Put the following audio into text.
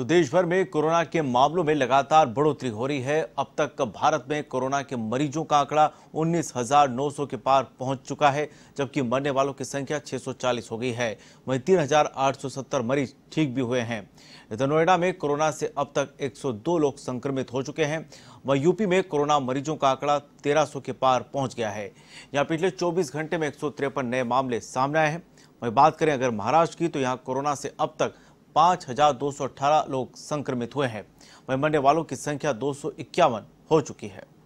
तो देश भर में कोरोना के मामलों में लगातार बढ़ोतरी हो रही है अब तक भारत में कोरोना के मरीजों का आंकड़ा 19,900 के पार पहुंच चुका है जबकि मरने वालों की संख्या 640 हो गई है वहीं 3,870 मरीज ठीक भी हुए हैं इधर नोएडा में कोरोना से अब तक 102 लोग संक्रमित हो चुके हैं वह यूपी में कोरोना मरीजों का आंकड़ा तेरह के पार पहुंच गया है यहाँ पिछले चौबीस घंटे में एक नए मामले सामने आए हैं वहीं बात करें अगर महाराष्ट्र की तो यहाँ कोरोना से अब तक पाँच लोग संक्रमित हुए हैं वहीं मरने वालों की संख्या दो सौ इक्यावन हो चुकी है